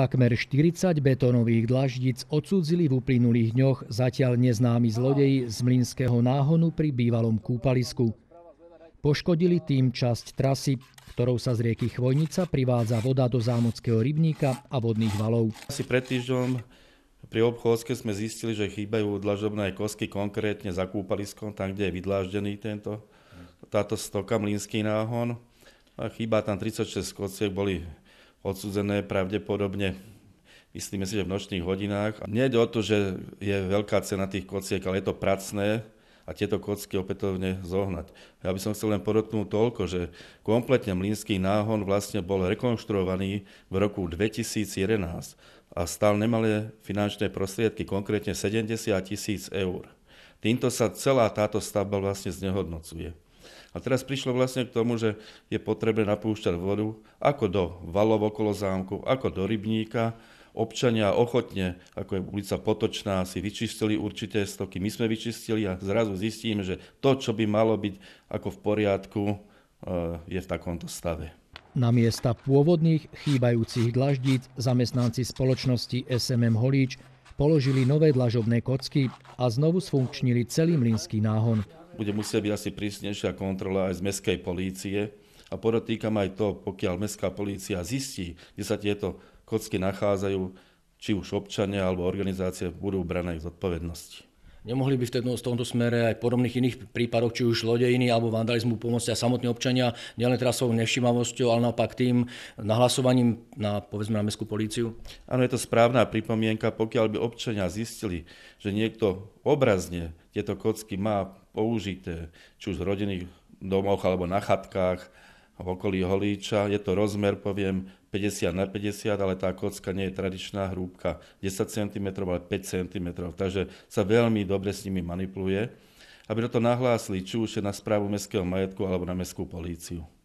Takmer 40 betónových dlaždic odsudzili v uplynulých dňoch zatiaľ neznámi zlodeji z Mlinského náhonu pri bývalom kúpalisku. Poškodili tým časť trasy, ktorou sa z rieky Chvojnica privádza voda do zámockého rybníka a vodných valov. Asi pred týždňom pri obchodske sme zistili, že chýbajú dlažobné kosky konkrétne za kúpaliskom, tam, kde je vydláždený tento, táto stoka Mlinský náhon. A chýba tam 36 kociek, boli odsudzené pravdepodobne myslíme si, že v nočných hodinách. Nie je o to, že je veľká cena tých kociek, ale je to pracné a tieto kocky opätovne zohnať. Ja by som chcel len podotknúť toľko, že kompletne Mlínsky náhon vlastne bol rekonštruovaný v roku 2011 a stal nemalé finančné prostriedky, konkrétne 70 tisíc eur. Týmto sa celá táto stavba vlastne znehodnocuje. A teraz prišlo vlastne k tomu, že je potrebné napúšťať vodu ako do valov okolo zámku, ako do rybníka, občania ochotne, ako je ulica Potočná, si vyčistili určité stoky. My sme vyčistili a zrazu zistíme, že to, čo by malo byť ako v poriadku, e, je v takomto stave. Na miesta pôvodných chýbajúcich dlaždíc zamestnanci spoločnosti SMM Holíč Položili nové dlažobné kocky a znovu sfunkčnili celý mlynský náhon. Bude musieť byť asi prísnejšia kontrola aj z mestskej polície a podotýkam aj to, pokiaľ mestská polícia zistí, kde sa tieto kocky nachádzajú, či už občania alebo organizácie budú brané zodpovednosti. Nemohli by v tomto, smere aj podobných iných prípadoch, či už lodejiny alebo vandalizmu pomôcť a samotní občania, nielen teraz svojou nevšimavosťou, ale naopak tým nahlasovaním na, povedzme, na mestskú políciu? Áno, je to správna pripomienka, pokiaľ by občania zistili, že niekto obrazne tieto kocky má použité, či už v rodinných domoch alebo na chatkách, v okolí Holíča. Je to rozmer, poviem, 50 na 50, ale tá kocka nie je tradičná hrúbka 10 cm, ale 5 cm. Takže sa veľmi dobre s nimi manipuluje, aby to nahlásili, či už je na správu mestského majetku alebo na mestskú políciu.